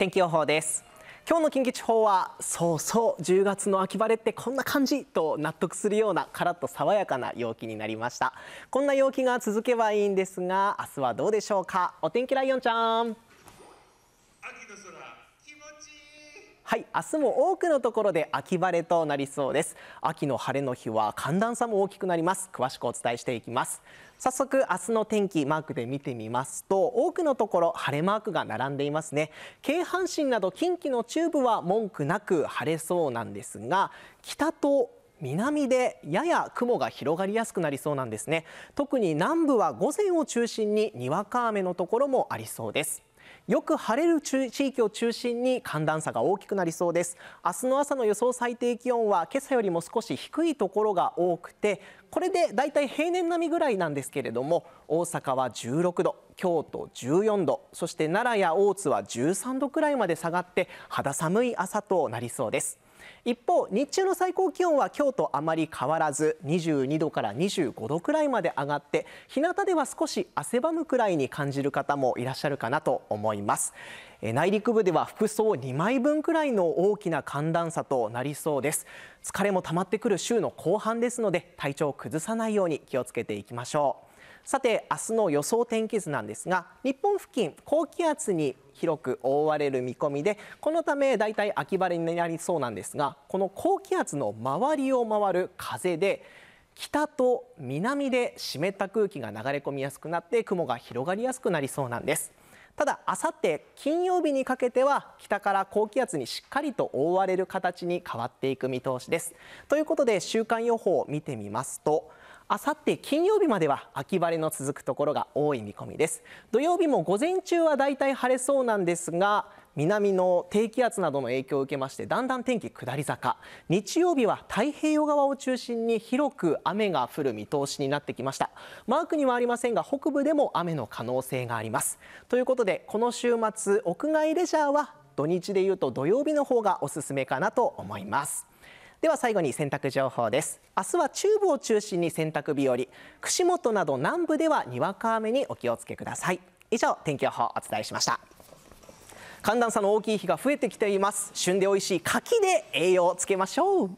天気予報です今日の近畿地方はそうそう10月の秋晴れってこんな感じと納得するようなカラッと爽やかな陽気になりましたこんな陽気が続けばいいんですが明日はどうでしょうかお天気ライオンちゃんはい、明日も多くのところで秋晴れとなりそうです。秋の晴れの日は寒暖差も大きくなります。詳しくお伝えしていきます。早速明日の天気マークで見てみますと、多くのところ晴れマークが並んでいますね。京阪神など近畿の中部は文句なく晴れそうなんですが、北と南でやや雲が広がりやすくなりそうなんですね特に南部は午前を中心ににわか雨のところもありそうですよく晴れる地域を中心に寒暖差が大きくなりそうです明日の朝の予想最低気温は今朝よりも少し低いところが多くてこれでだいたい平年並みぐらいなんですけれども大阪は16度京都14度そして奈良や大津は13度くらいまで下がって肌寒い朝となりそうです一方日中の最高気温は今日とあまり変わらず22度から25度くらいまで上がって日向では少し汗ばむくらいに感じる方もいらっしゃるかなと思います内陸部では服装2枚分くらいの大きな寒暖差となりそうです疲れも溜まってくる週の後半ですので体調を崩さないように気をつけていきましょうさて明日の予想天気図なんですが日本付近高気圧に広く覆われる見込みでこのため大体秋晴れになりそうなんですがこの高気圧の周りを回る風で北と南で湿った空気が流れ込みやすくなって雲が広がりやすくなりそうなんです。ただあさって金曜日にかけては北から高気圧にしっかりと覆われる形に変わっていく見通しです。ということで週間予報を見てみますとあさって金曜日までは秋晴れの続くところが多い見込みです土曜日も午前中はだいたい晴れそうなんですが南の低気圧などの影響を受けましてだんだん天気下り坂日曜日は太平洋側を中心に広く雨が降る見通しになってきましたマークにはありませんが北部でも雨の可能性がありますということでこの週末屋外レジャーは土日でいうと土曜日の方がおすすめかなと思いますでは最後に洗濯情報です明日は中部を中心に洗濯日和串本など南部ではにわか雨にお気をつけください以上天気予報をお伝えしました寒暖差の大きい日が増えてきています旬で美味しい柿で栄養をつけましょう